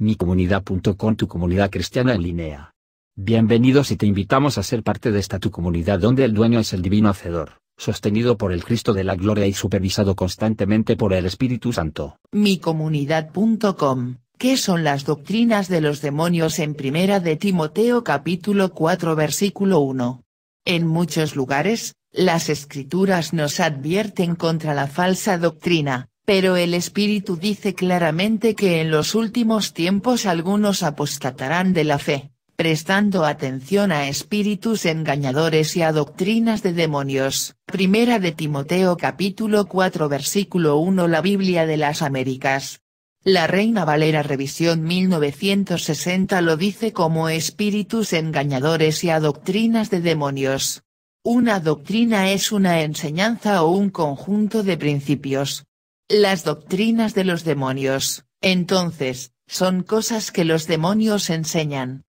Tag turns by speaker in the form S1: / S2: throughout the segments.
S1: micomunidad.com tu comunidad cristiana en línea. Bienvenidos y te invitamos a ser parte de esta tu comunidad donde el dueño es el divino hacedor, sostenido por el Cristo de la gloria y supervisado constantemente por el Espíritu Santo. micomunidad.com ¿Qué son las doctrinas de los demonios en primera de Timoteo capítulo 4 versículo 1? En muchos lugares, las escrituras nos advierten contra la falsa doctrina, pero el Espíritu dice claramente que en los últimos tiempos algunos apostatarán de la fe, prestando atención a espíritus engañadores y a doctrinas de demonios. Primera de Timoteo capítulo 4 versículo 1 La Biblia de las Américas. La Reina Valera Revisión 1960 lo dice como espíritus engañadores y a doctrinas de demonios. Una doctrina es una enseñanza o un conjunto de principios, las doctrinas de los demonios, entonces, son cosas que los demonios enseñan.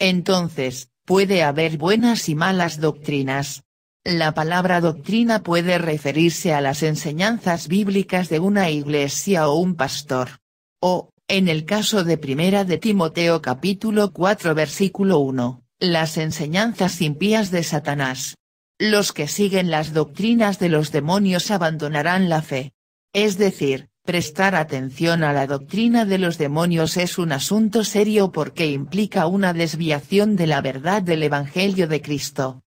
S1: Entonces, puede haber buenas y malas doctrinas. La palabra doctrina puede referirse a las enseñanzas bíblicas de una iglesia o un pastor. O, en el caso de Primera de Timoteo capítulo 4 versículo 1, las enseñanzas impías de Satanás. Los que siguen las doctrinas de los demonios abandonarán la fe. Es decir, prestar atención a la doctrina de los demonios es un asunto serio porque implica una desviación de la verdad del Evangelio de Cristo.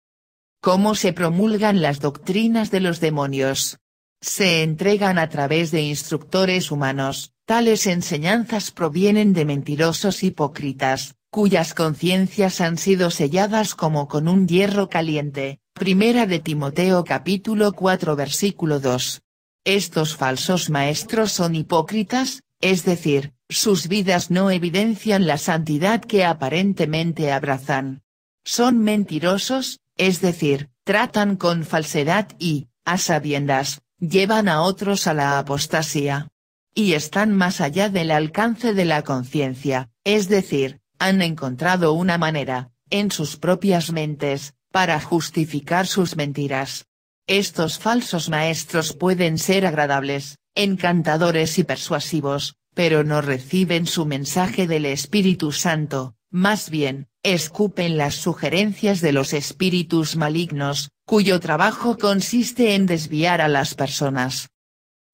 S1: ¿Cómo se promulgan las doctrinas de los demonios? Se entregan a través de instructores humanos, tales enseñanzas provienen de mentirosos hipócritas, cuyas conciencias han sido selladas como con un hierro caliente. Primera de Timoteo capítulo 4 versículo 2. Estos falsos maestros son hipócritas, es decir, sus vidas no evidencian la santidad que aparentemente abrazan. Son mentirosos, es decir, tratan con falsedad y, a sabiendas, llevan a otros a la apostasía. Y están más allá del alcance de la conciencia, es decir, han encontrado una manera, en sus propias mentes, para justificar sus mentiras. Estos falsos maestros pueden ser agradables, encantadores y persuasivos, pero no reciben su mensaje del Espíritu Santo, más bien, escupen las sugerencias de los espíritus malignos, cuyo trabajo consiste en desviar a las personas.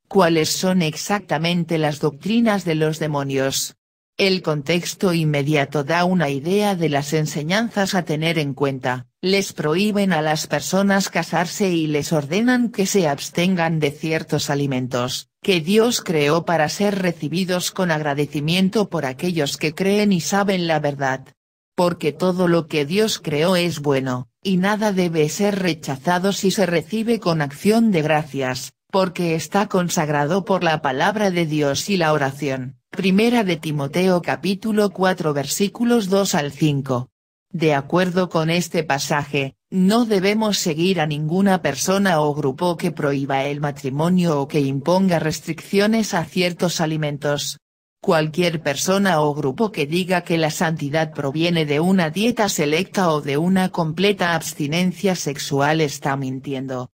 S1: ¿Cuáles son exactamente las doctrinas de los demonios? El contexto inmediato da una idea de las enseñanzas a tener en cuenta, les prohíben a las personas casarse y les ordenan que se abstengan de ciertos alimentos, que Dios creó para ser recibidos con agradecimiento por aquellos que creen y saben la verdad. Porque todo lo que Dios creó es bueno, y nada debe ser rechazado si se recibe con acción de gracias, porque está consagrado por la palabra de Dios y la oración. Primera de Timoteo capítulo 4 versículos 2 al 5. De acuerdo con este pasaje, no debemos seguir a ninguna persona o grupo que prohíba el matrimonio o que imponga restricciones a ciertos alimentos. Cualquier persona o grupo que diga que la santidad proviene de una dieta selecta o de una completa abstinencia sexual está mintiendo.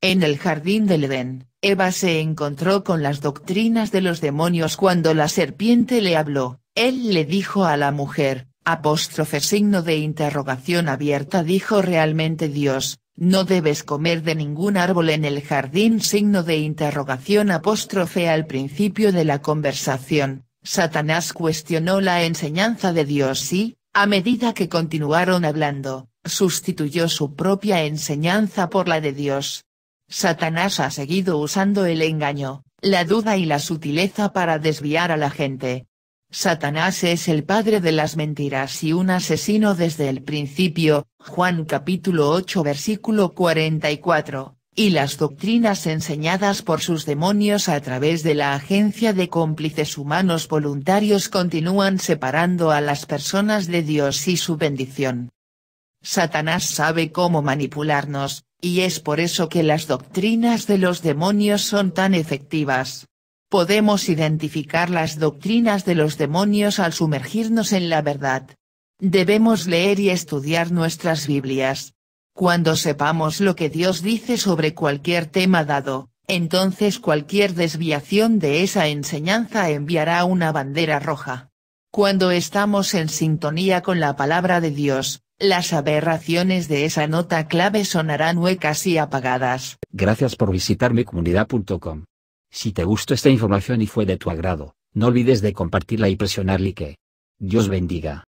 S1: En el jardín del Edén, Eva se encontró con las doctrinas de los demonios cuando la serpiente le habló, él le dijo a la mujer, apóstrofe signo de interrogación abierta dijo realmente Dios, no debes comer de ningún árbol en el jardín signo de interrogación apóstrofe al principio de la conversación, Satanás cuestionó la enseñanza de Dios y, a medida que continuaron hablando, sustituyó su propia enseñanza por la de Dios. Satanás ha seguido usando el engaño, la duda y la sutileza para desviar a la gente. Satanás es el padre de las mentiras y un asesino desde el principio, Juan capítulo 8 versículo 44, y las doctrinas enseñadas por sus demonios a través de la agencia de cómplices humanos voluntarios continúan separando a las personas de Dios y su bendición. Satanás sabe cómo manipularnos, y es por eso que las doctrinas de los demonios son tan efectivas. Podemos identificar las doctrinas de los demonios al sumergirnos en la verdad. Debemos leer y estudiar nuestras Biblias. Cuando sepamos lo que Dios dice sobre cualquier tema dado, entonces cualquier desviación de esa enseñanza enviará una bandera roja. Cuando estamos en sintonía con la palabra de Dios, las aberraciones de esa nota clave sonarán huecas y apagadas. Gracias por visitar comunidad.com. Si te gustó esta información y fue de tu agrado, no olvides de compartirla y presionar like. Dios bendiga.